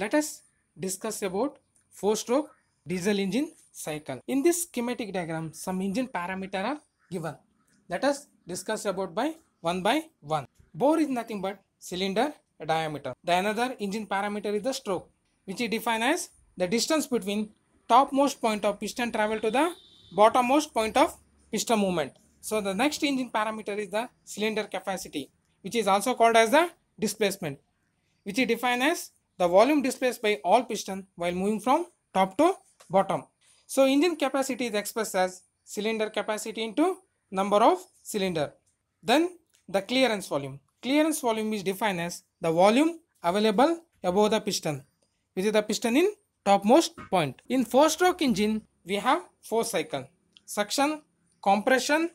let us discuss about four stroke diesel engine cycle. In this schematic diagram, some engine parameter are given. Let us discuss about by one by one. Bore is nothing but cylinder diameter. The another engine parameter is the stroke, which is defined as the distance between topmost point of piston travel to the bottommost point of piston movement. So the next engine parameter is the cylinder capacity, which is also called as the displacement, which is defined as the volume displaced by all piston while moving from top to bottom. So engine capacity is expressed as cylinder capacity into number of cylinder. Then the clearance volume. Clearance volume is defined as the volume available above the piston, which is the piston in topmost point. In four-stroke engine, we have four cycle. Suction, compression,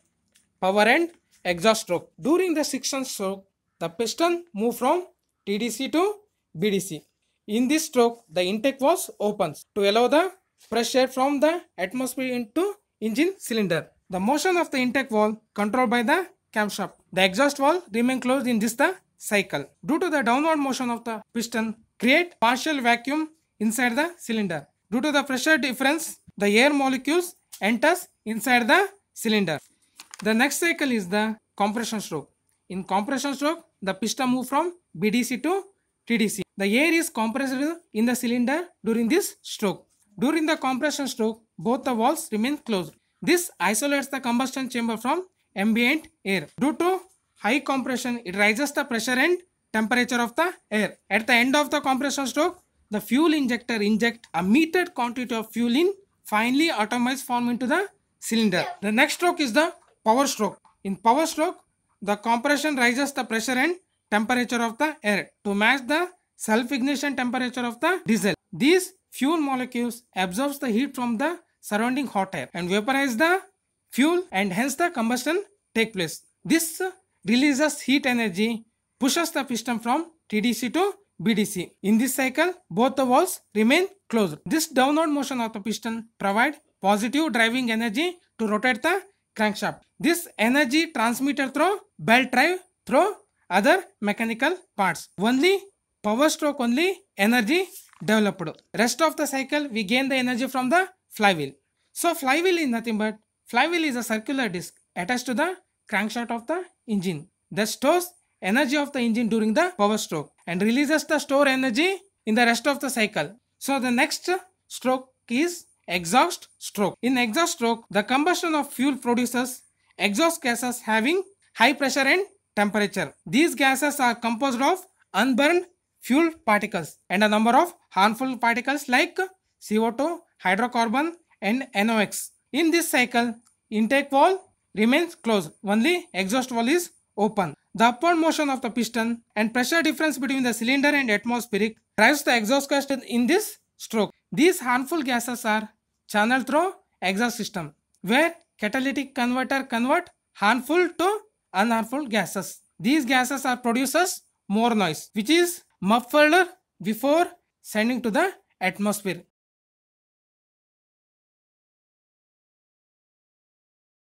power and exhaust stroke. During the suction stroke, the piston move from TDC to BDC. In this stroke, the intake was opens to allow the pressure from the atmosphere into engine cylinder. The motion of the intake valve controlled by the camshaft. The exhaust valve remain closed in this the cycle. Due to the downward motion of the piston, create partial vacuum inside the cylinder. Due to the pressure difference, the air molecules enters inside the cylinder. The next cycle is the compression stroke. In compression stroke, the piston move from BDC to TDC. The air is compressed in the cylinder during this stroke. During the compression stroke, both the valves remain closed. This isolates the combustion chamber from ambient air. Due to high compression, it raises the pressure and temperature of the air. At the end of the compression stroke, the fuel injector inject a metered quantity of fuel in finely atomized form into the cylinder. The next stroke is the power stroke. In power stroke, the compression raises the pressure and temperature of the air to match the self-ignition temperature of the diesel. These fuel molecules absorbs the heat from the surrounding hot air and vaporize the fuel and hence the combustion take place. This releases heat energy, pushes the piston from TDC to BDC. In this cycle, both the valves remain closed. This downward motion of the piston provide positive driving energy to rotate the crankshaft. This energy transmitted through belt drive through other mechanical parts. Only power stroke, only energy developed. Rest of the cycle, we gain the energy from the flywheel. So flywheel is nothing but, flywheel is a circular disc attached to the crankshaft of the engine that stores energy of the engine during the power stroke and releases the stored energy in the rest of the cycle. So the next stroke is exhaust stroke. In exhaust stroke, the combustion of fuel produces exhaust gases having high pressure and temperature. These gases are composed of unburned fuel particles and a number of harmful particles like CO2, hydrocarbon and NOx. In this cycle, intake valve remains closed, only exhaust valve is open. The upward motion of the piston and pressure difference between the cylinder and atmospheric drives the exhaust gas in this stroke. These harmful gases are channeled through exhaust system where catalytic converter convert harmful to unharmful gases. These gases are produces more noise which is muffled before sending to the atmosphere.